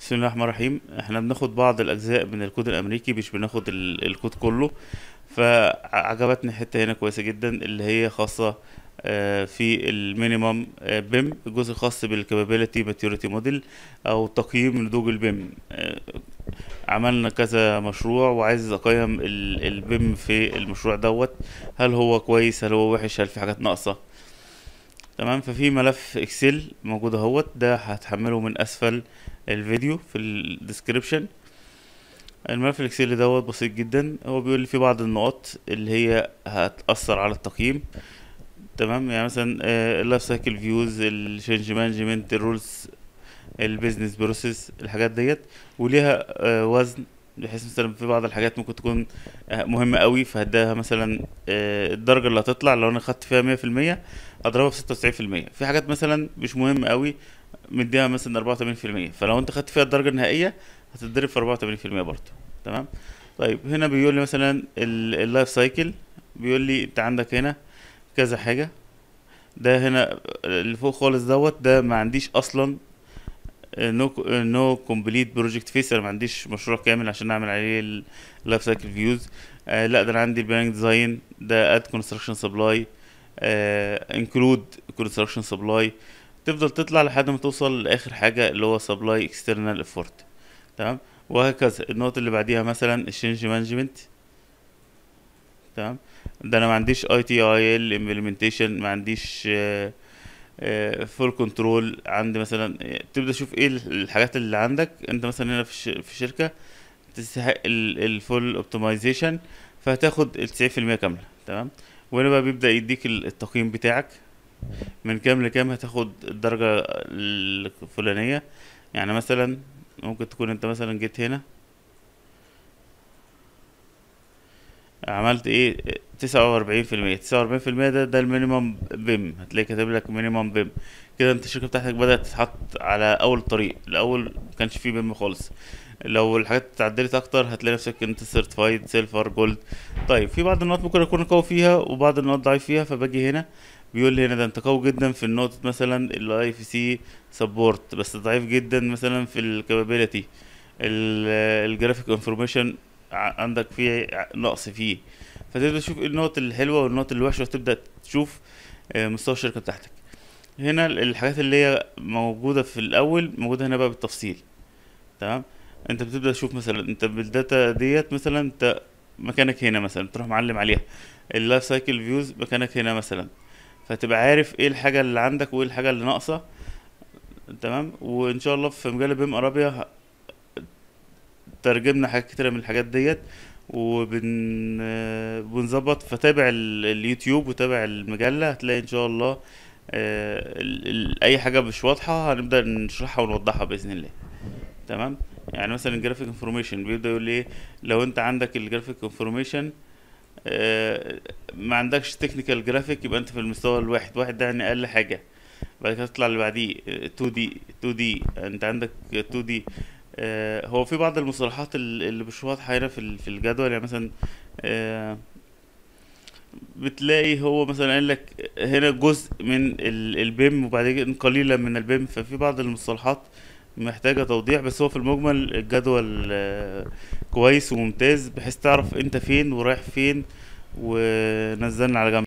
بسم الله الرحمن الرحيم احنا بناخد بعض الاجزاء من الكود الامريكي مش بناخد الكود كله فعجبتني حته هنا كويسه جدا اللي هي خاصه آه، في المينيمم آه، بيم الجزء الخاص بالكابابيلتي ماتيوريتي موديل او تقييم نضوج البيم آه، عملنا كذا مشروع وعايز اقيم البيم في المشروع دوت هل هو كويس هل هو وحش هل في حاجات ناقصه تمام ففي ملف اكسل موجود اهوت ده هتحمله من اسفل الفيديو في الديسكريبشن الملف الاكسل دوت بسيط جدا هو بيقول لي في بعض النقط اللي هي هتأثر على التقييم تمام يعني مثلا اللايف سايكل فيوز الشينج مانجمنت الرولز البيزنس بروسيس الحاجات ديت وليها آه، وزن بحيث مثلا في بعض الحاجات ممكن تكون آه، مهمة قوي فهداها مثلا آه، الدرجة اللي هتطلع لو انا خدت فيها مية في المية اضربها في ستة وتسعين في المية في حاجات مثلا مش مهمة قوي مديها مثلا 84% فلو انت خدت فيها الدرجه النهائيه هتتضرب في 84% برضه تمام طيب هنا بيقول لي مثلا اللايف سايكل بيقول لي انت عندك هنا كذا حاجه ده هنا اللي فوق خالص دوت ده ما عنديش اصلا نو نو كومبليت بروجكت فيس انا ما عنديش مشروع كامل عشان اعمل عليه اللايف سايكل فيوز آه لا ده انا عندي البلاننج ديزاين ده اد كونستراكشن سبلاي انكلود كونستراكشن سبلاي آه تفضل تطلع لحد ما توصل لاخر حاجه اللي هو سبلاي اكسترنال افورت تمام وهكذا النقط اللي بعديها مثلا الشينج مانجمنت تمام ده انا ما عنديش اي تي اي ال امبلمنتيشن ما عنديش فول آه، كنترول آه، عندي مثلا تبدا تشوف ايه الحاجات اللي عندك انت مثلا هنا في شركه تستحق الفول اوبتمايزيشن فهتاخد ال في المية كامله تمام وهنا بقى بيبدا يديك التقييم بتاعك من كام لكام هتاخد الدرجة الفلانية يعني مثلا ممكن تكون انت مثلا جيت هنا عملت ايه تسعة واربعين في المية تسعة واربعين في المية ده ده المينيمم بيم هتلاقي كاتب لك مينيمم بيم كده انت الشركة بتاعتك بدأت تتحط على أول طريق الأول مكانش فيه بيم خالص لو الحاجات اتعدلت اكتر هتلاقي نفسك انت سيرتفايد سيلفر جولد طيب في بعض النقط ممكن اكون قوي فيها وبعض النقط ضعيف فيها فباجي هنا بيقول لي هنا ده انت قوي جدا في النقطة مثلا الاي في سي سبورت بس ضعيف جدا مثلا في الكابابيلتي الجرافيك انفورميشن عندك فيه نقص فيه فتبدا تشوف النقط الحلوه والنقط الوحشه وتبدا تشوف آه، مستوى الشركه بتاعتك هنا الحاجات اللي هي موجوده في الاول موجوده هنا بقى بالتفصيل تمام انت بتبدا تشوف مثلا انت بالداتا ديت مثلا انت مكانك هنا مثلا تروح معلم عليها اللايف سايكل فيوز مكانك هنا مثلا فتبقى عارف ايه الحاجه اللي عندك وايه الحاجه اللي ناقصه تمام وان شاء الله في مجال بيم ارابيا ترجمنا حاجات كتيره من الحاجات ديت وبنظبط بنظبط فتابع اليوتيوب وتابع المجله هتلاقي ان شاء الله آه، اي حاجه مش واضحه هنبدا نشرحها ونوضحها باذن الله تمام يعني مثلا الجرافيك انفورميشن بيبدا يقول لي ايه لو انت عندك الجرافيك انفورميشن آه، ما عندكش تكنيكال جرافيك يبقى انت في المستوى الواحد واحد ده يعني اقل حاجه بعد كده تطلع اللي بعديه 2 دي 2 دي انت عندك 2 دي آه، هو في بعض المصطلحات اللي مش واضحه هنا في الجدول يعني مثلا آه، بتلاقي هو مثلا قال لك هنا جزء من البيم وبعد كده قليلا من البيم ففي بعض المصطلحات آه محتاجه توضيح بس هو في المجمل الجدول آه، كويس وممتاز بحيث تعرف انت فين ورايح فين ونزلنا على جنب